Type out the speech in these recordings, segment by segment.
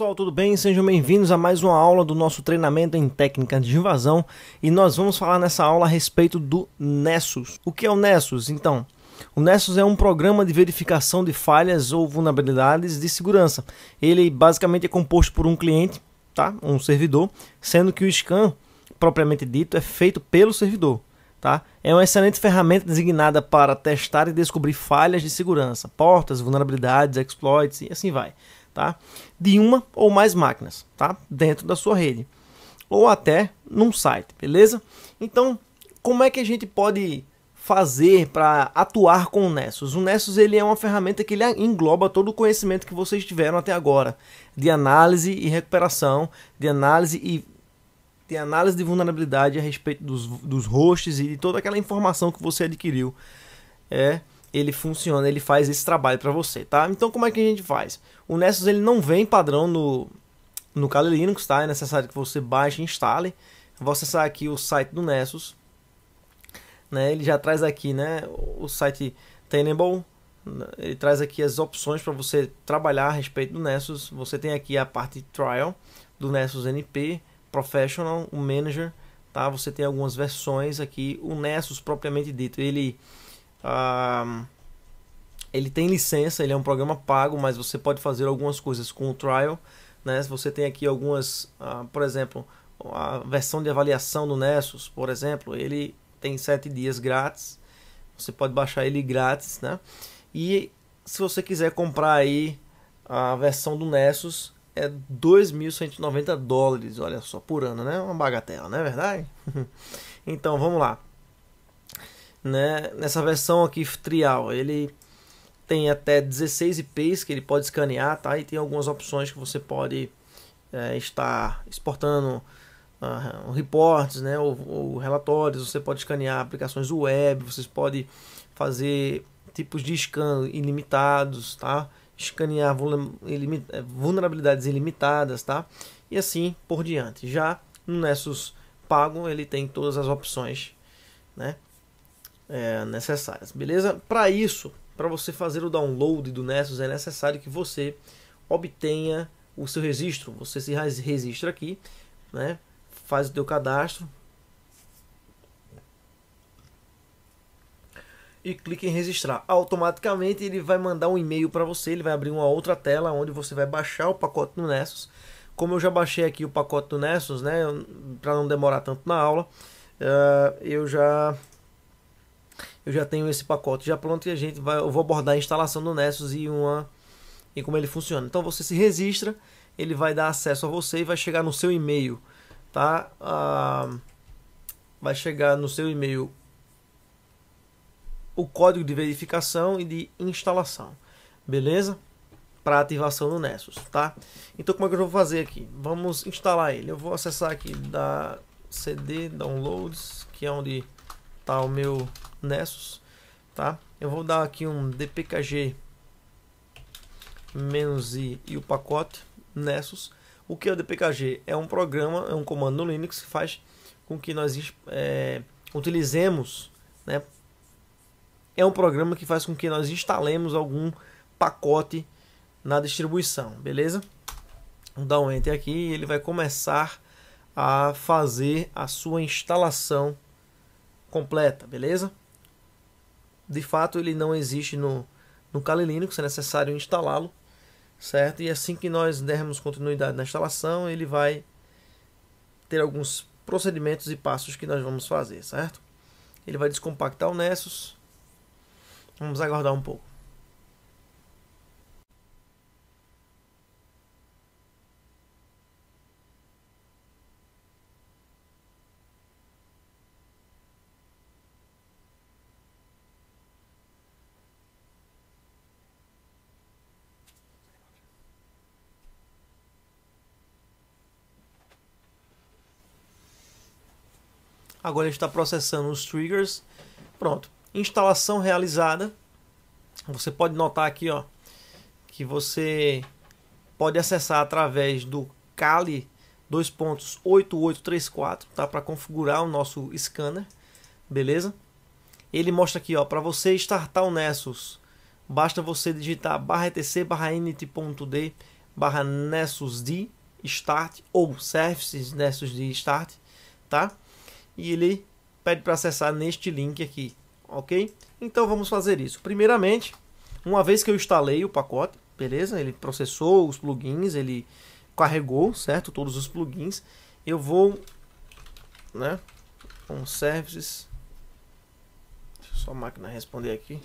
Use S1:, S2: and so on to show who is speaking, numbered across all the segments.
S1: pessoal, tudo bem? Sejam bem-vindos a mais uma aula do nosso treinamento em técnica de invasão e nós vamos falar nessa aula a respeito do Nessus. O que é o Nessus? Então, o Nessus é um programa de verificação de falhas ou vulnerabilidades de segurança. Ele basicamente é composto por um cliente, tá? Um servidor, sendo que o scan propriamente dito é feito pelo servidor. Tá? É uma excelente ferramenta designada para testar e descobrir falhas de segurança, portas, vulnerabilidades, exploits e assim vai tá? de uma ou mais máquinas tá? dentro da sua rede ou até num site, beleza? Então, como é que a gente pode fazer para atuar com o Nessus? O Nessus ele é uma ferramenta que ele engloba todo o conhecimento que vocês tiveram até agora de análise e recuperação, de análise e de análise de vulnerabilidade a respeito dos, dos hosts e de toda aquela informação que você adquiriu é ele funciona, ele faz esse trabalho para você, tá? Então como é que a gente faz? O Nessus ele não vem padrão no no Kali Linux, tá? É necessário que você baixe e instale. vou acessar aqui o site do Nessus, né? Ele já traz aqui, né? O site Tenable, ele traz aqui as opções para você trabalhar a respeito do Nessus. Você tem aqui a parte trial do Nessus NP, Professional, o Manager, tá? Você tem algumas versões aqui. O Nessus propriamente dito, ele ele tem licença, ele é um programa pago, mas você pode fazer algumas coisas com o trial. Né? Você tem aqui algumas, uh, por exemplo, a versão de avaliação do Nessus, por exemplo, ele tem 7 dias grátis. Você pode baixar ele grátis, né? E se você quiser comprar aí a versão do Nessus, é 2.190 dólares, olha só, por ano, né? Uma bagatela, não é verdade? então, vamos lá né, nessa versão aqui trial. Ele tem até 16 IPs que ele pode escanear, tá? E tem algumas opções que você pode é, estar exportando uh, reportes, né, ou, ou, relatórios. Você pode escanear aplicações web, vocês podem fazer tipos de scan ilimitados, tá? Escanear é, vulnerabilidades ilimitadas, tá? E assim por diante. Já no Nessus pago, ele tem todas as opções, né? é, necessárias, beleza? Para isso, para você fazer o download do Nessus, é necessário que você obtenha o seu registro. Você se registra aqui, né? faz o teu cadastro e clique em registrar. Automaticamente ele vai mandar um e-mail para você, ele vai abrir uma outra tela onde você vai baixar o pacote do Nessus. Como eu já baixei aqui o pacote do Nessus, né, para não demorar tanto na aula, eh, eu já eu já tenho esse pacote já pronto e a gente vai, eu vou abordar a instalação do Nessus e uma e como ele funciona. Então você se registra, ele vai dar acesso a você e vai chegar no seu e-mail, tá? Ah, vai chegar no seu e-mail o código de verificação e de instalação, beleza? Para ativação do Nessus, tá? Então como é que eu vou fazer aqui? Vamos instalar ele. Eu vou acessar aqui da CD Downloads, que é onde tá o meu Nessus, tá? Eu vou dar aqui um dpkg menos i e o pacote Nessus. O que é o dpkg? É um programa, é um comando no Linux que faz com que nós é, utilizemos, né? É um programa que faz com que nós instalemos algum pacote na distribuição, beleza? Vou dar um enter aqui e ele vai começar a fazer a sua instalação completa, beleza? de fato ele não existe no, no Kali Linux, é necessário instalá-lo, certo? E assim que nós dermos continuidade na instalação, ele vai ter alguns procedimentos e passos que nós vamos fazer, certo? Ele vai descompactar o Nessus. Vamos aguardar um pouco. Agora ele está processando os triggers. Pronto. Instalação realizada. Você pode notar aqui, ó, que você pode acessar através do Kali 2.8834, tá? Para configurar o nosso scanner, beleza? Ele mostra aqui, ó, para você startar o Nessus, basta você digitar barra etc barra nt.d barra Nessus de start ou services Nessus de start, tá? e ele pede para acessar neste link aqui, ok? Então vamos fazer isso. Primeiramente, uma vez que eu instalei o pacote, beleza? Ele processou os plugins, ele carregou, certo? Todos os plugins. Eu vou, né? Com services. Deixa só a máquina responder aqui.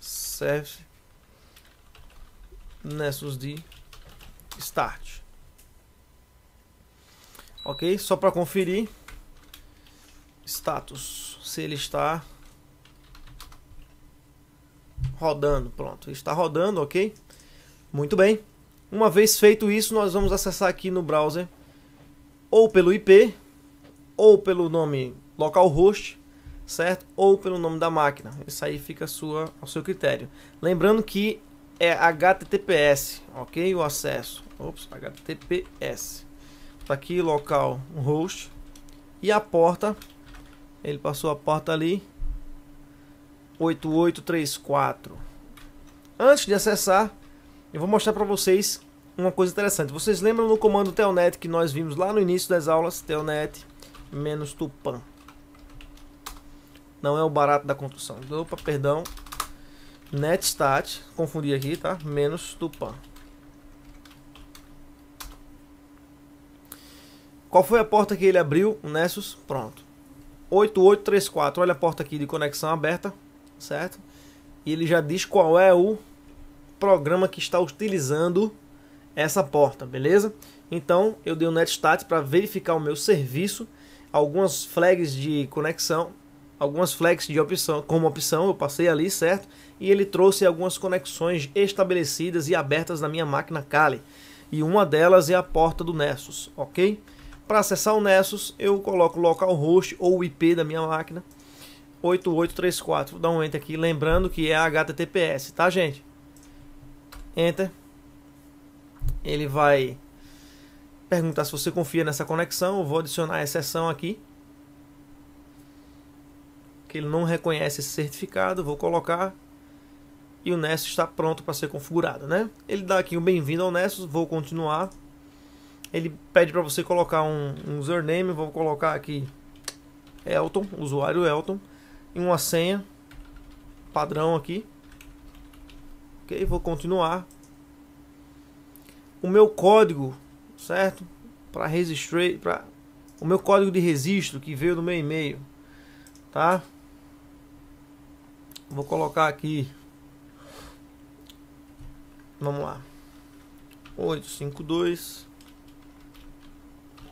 S1: Serve Nessus de Start. Ok? Só para conferir status, se ele está rodando, pronto, está rodando, ok? Muito bem. Uma vez feito isso, nós vamos acessar aqui no browser ou pelo IP ou pelo nome localhost, certo? Ou pelo nome da máquina. Isso aí fica sua, ao seu critério. Lembrando que é HTTPS, ok? O acesso. Ops, HTTPS. Tá aqui local host e a porta ele passou a porta ali. 8834. Antes de acessar, eu vou mostrar para vocês uma coisa interessante. Vocês lembram do comando telnet que nós vimos lá no início das aulas? Telnet menos tupan. Não é o barato da construção. Opa, perdão. Netstat, confundi aqui, tá? Menos tupan. Qual foi a porta que ele abriu? O Nessus, pronto. 8834. Olha a porta aqui de conexão aberta, certo? E ele já diz qual é o programa que está utilizando essa porta, beleza? Então eu dei o um netstat para verificar o meu serviço, algumas flags de conexão, algumas flags de opção, como opção, eu passei ali, certo? E ele trouxe algumas conexões estabelecidas e abertas na minha máquina Kali. E uma delas é a porta do Nessus, ok? Para acessar o Nessus, eu coloco localhost ou o IP da minha máquina 8834. Vou dar um enter aqui, lembrando que é HTTPS, tá, gente? Enter. Ele vai perguntar se você confia nessa conexão. Eu vou adicionar a exceção aqui. Que ele não reconhece esse certificado. Vou colocar. E o Nessus está pronto para ser configurado, né? Ele dá aqui o um bem-vindo ao Nessus. Vou continuar. Ele pede para você colocar um, um username, vou colocar aqui Elton, usuário Elton, e uma senha padrão aqui. Ok, vou continuar. O meu código, certo? Para registrar, para o meu código de registro que veio no meu e-mail, tá? Vou colocar aqui. Vamos lá. 852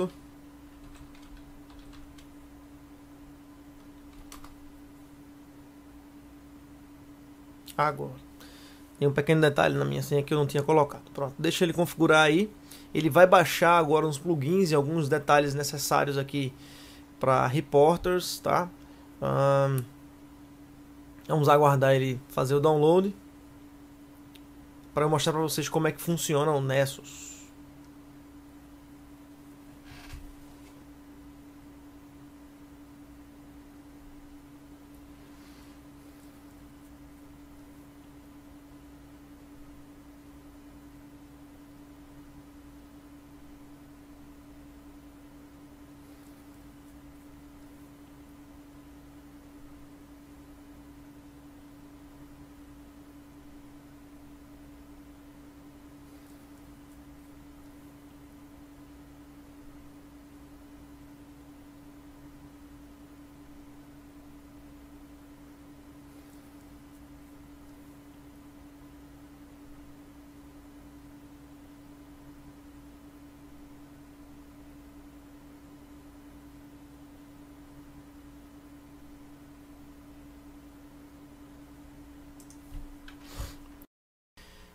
S1: minuto. Agora. Tem um pequeno detalhe na minha senha que eu não tinha colocado. Pronto, deixa ele configurar aí. Ele vai baixar agora uns plugins e alguns detalhes necessários aqui para reporters, tá? Um, vamos aguardar ele fazer o download para mostrar para vocês como é que funciona o Nessus.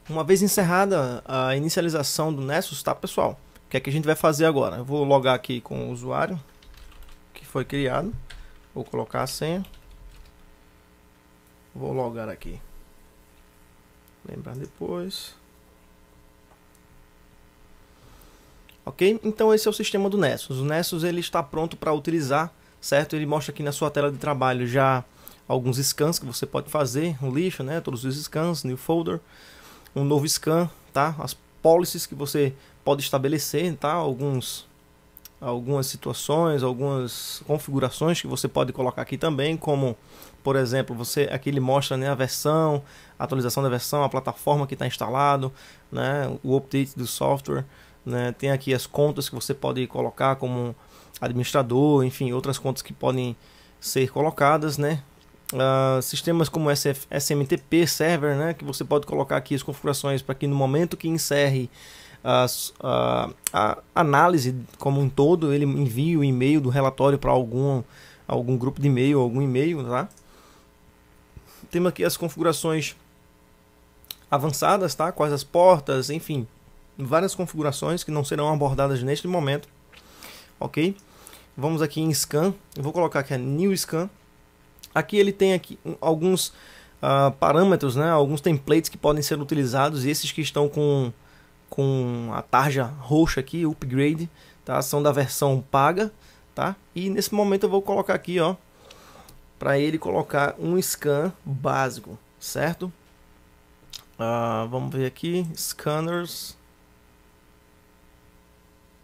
S1: Uma vez encerrada a inicialização do Nessus, tá pessoal? O que é que a gente vai fazer agora? Eu vou logar aqui com o usuário que foi criado. Vou colocar a senha. Vou logar aqui. Lembrar depois. Ok? Então esse é o sistema do Nessus. O Nessus ele está pronto para utilizar, certo? Ele mostra aqui na sua tela de trabalho já alguns scans que você pode fazer, o um lixo, né? Todos os scans, new folder um novo scan, tá? As policies que você pode estabelecer, tá? Alguns algumas situações, algumas configurações que você pode colocar aqui também, como por exemplo, você aqui ele mostra né, a versão, a atualização da versão, a plataforma que está instalado, né, o update do software, né, tem aqui as contas que você pode colocar como administrador, enfim, outras contas que podem ser colocadas, né? uh, sistemas como SF, SMTP Server, né, que você pode colocar aqui as configurações para que no momento que encerre ah, a, a, análise como um todo, ele envia o e-mail do relatório para algum, algum grupo de e-mail, algum e-mail, tá? Temos aqui as configurações avançadas, tá? Quais as portas, enfim, várias configurações que não serão abordadas neste momento, ok? Vamos aqui em Scan, eu vou colocar aqui a New Scan, Aqui ele tem aqui alguns uh, parâmetros, né? alguns templates que podem ser utilizados. E esses que estão com, com a tarja roxa aqui, upgrade, tá? são da versão paga. Tá? E nesse momento eu vou colocar aqui, ó, para ele colocar um scan básico, certo? Uh, vamos ver aqui, scanners,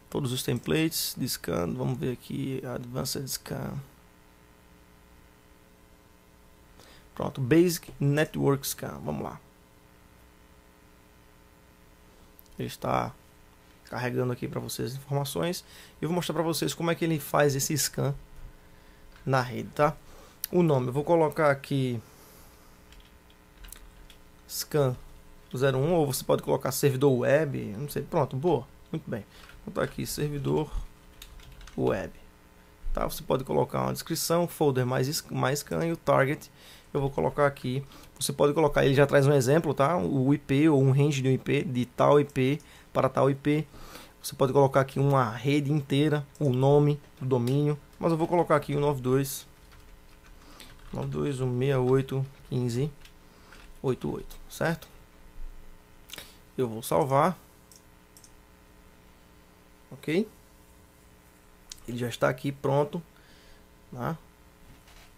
S1: todos os templates de scan, vamos ver aqui, advanced scan. Pronto, Basic Network Scan. Vamos lá. Ele está carregando aqui para vocês as informações. e vou mostrar para vocês como é que ele faz esse scan na rede, tá? O nome, eu vou colocar aqui scan 01 ou você pode colocar servidor web, não sei. Pronto, boa. Muito bem. Vou botar aqui servidor web. Tá? Você pode colocar uma descrição, folder mais mais scan e o target eu vou colocar aqui. Você pode colocar, ele já traz um exemplo, tá? O IP ou um range de um IP, de tal IP para tal IP. Você pode colocar aqui uma rede inteira, o nome, o domínio. Mas eu vou colocar aqui o 92. 92.168.15.88, certo? Eu vou salvar. Ok? Ele já está aqui pronto. Tá?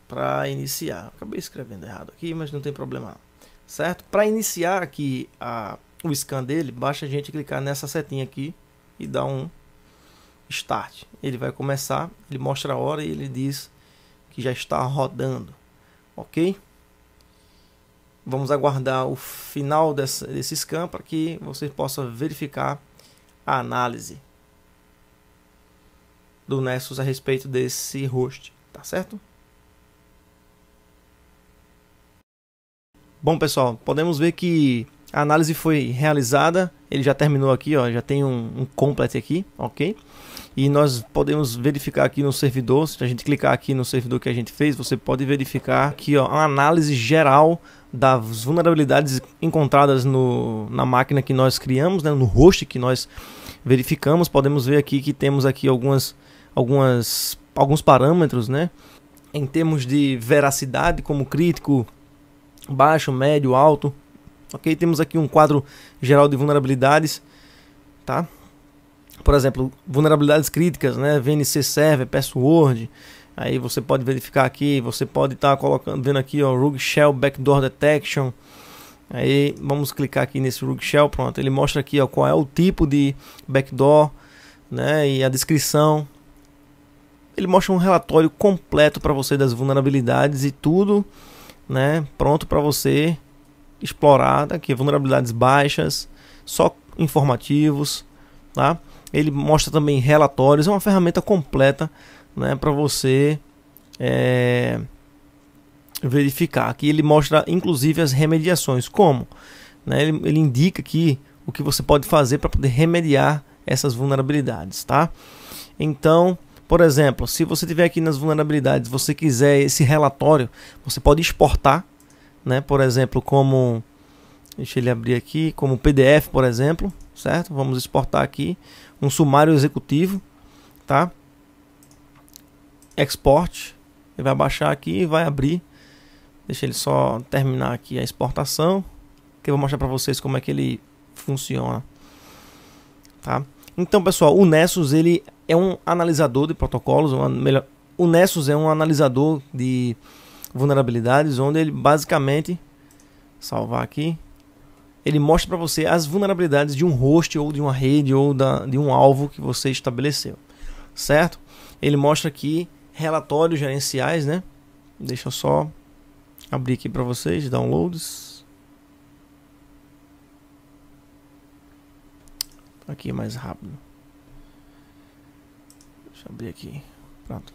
S1: para iniciar. Acabei escrevendo errado aqui, mas não tem problema, certo? Para iniciar aqui a, o scan dele, basta a gente clicar nessa setinha aqui e dar um start. Ele vai começar, ele mostra a hora e ele diz que já está rodando, ok? Vamos aguardar o final desse, desse scan para que você possa verificar a análise do Nessus a respeito desse host, tá certo? Bom, pessoal, podemos ver que a análise foi realizada, ele já terminou aqui, ó, já tem um, um complete aqui, ok? E nós podemos verificar aqui no servidor, se a gente clicar aqui no servidor que a gente fez, você pode verificar aqui ó, uma análise geral das vulnerabilidades encontradas no, na máquina que nós criamos, né, no host que nós verificamos. Podemos ver aqui que temos aqui algumas, algumas, alguns parâmetros, né? Em termos de veracidade como crítico, baixo, médio, alto. Ok, temos aqui um quadro geral de vulnerabilidades, tá? Por exemplo, vulnerabilidades críticas, né? VNC Server, Password. Aí você pode verificar aqui, você pode estar tá colocando, vendo aqui, ó, Rug Shell Backdoor Detection. Aí vamos clicar aqui nesse Rug Shell, pronto. Ele mostra aqui, ó, qual é o tipo de backdoor, né? E a descrição. Ele mostra um relatório completo para você das vulnerabilidades e tudo né, pronto para você explorar daqui, vulnerabilidades baixas, só informativos, tá? Ele mostra também relatórios, é uma ferramenta completa, né, para você é, verificar. Aqui ele mostra inclusive as remediações, como, né, ele, ele indica aqui o que você pode fazer para poder remediar essas vulnerabilidades, tá? Então, por exemplo, se você tiver aqui nas vulnerabilidades, você quiser esse relatório, você pode exportar, né? Por exemplo, como deixa ele abrir aqui, como PDF, por exemplo, certo? Vamos exportar aqui um sumário executivo, tá? Export, ele vai baixar aqui e vai abrir. Deixa ele só terminar aqui a exportação, que eu vou mostrar para vocês como é que ele funciona, tá? Então, pessoal, o Nessus ele é um analisador de protocolos, uma, melhor, o Nessus é um analisador de vulnerabilidades, onde ele basicamente, salvar aqui, ele mostra para você as vulnerabilidades de um host ou de uma rede ou da, de um alvo que você estabeleceu, certo? Ele mostra aqui relatórios gerenciais, né? Deixa eu só abrir aqui para vocês, downloads. Tá aqui é mais rápido. Deixa eu abrir aqui. Pronto.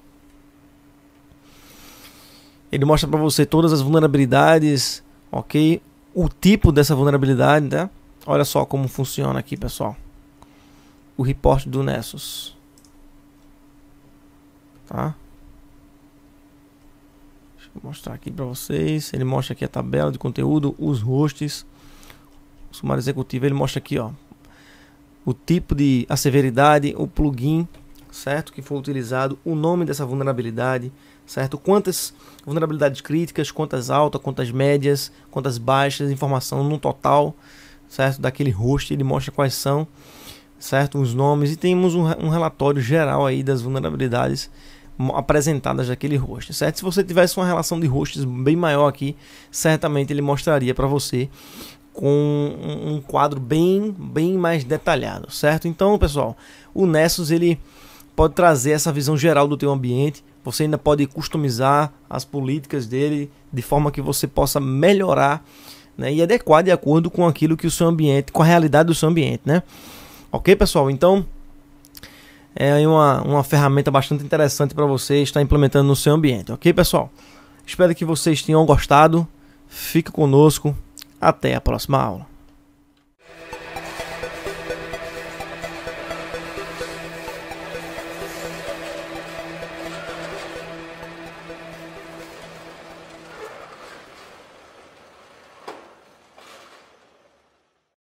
S1: Ele mostra para você todas as vulnerabilidades, ok? O tipo dessa vulnerabilidade, né? Olha só como funciona aqui, pessoal. O report do Nessus. Tá? Deixa eu mostrar aqui para vocês. Ele mostra aqui a tabela de conteúdo, os hosts, o sumário executivo. Ele mostra aqui, ó, o tipo de, a severidade, o plugin certo? Que foi utilizado, o nome dessa vulnerabilidade, certo? Quantas vulnerabilidades críticas, quantas altas, quantas médias, quantas baixas, informação no total, certo? Daquele host, ele mostra quais são, certo? Os nomes e temos um, um relatório geral aí das vulnerabilidades apresentadas daquele host, certo? Se você tivesse uma relação de hosts bem maior aqui, certamente ele mostraria para você com um quadro bem, bem mais detalhado, certo? Então, pessoal, o Nessus ele pode trazer essa visão geral do teu ambiente. Você ainda pode customizar as políticas dele de forma que você possa melhorar né, e adequar de acordo com aquilo que o seu ambiente, com a realidade do seu ambiente, né? Ok, pessoal? Então, é uma, uma ferramenta bastante interessante para você estar implementando no seu ambiente, ok, pessoal? Espero que vocês tenham gostado. Fica conosco. Até a próxima aula.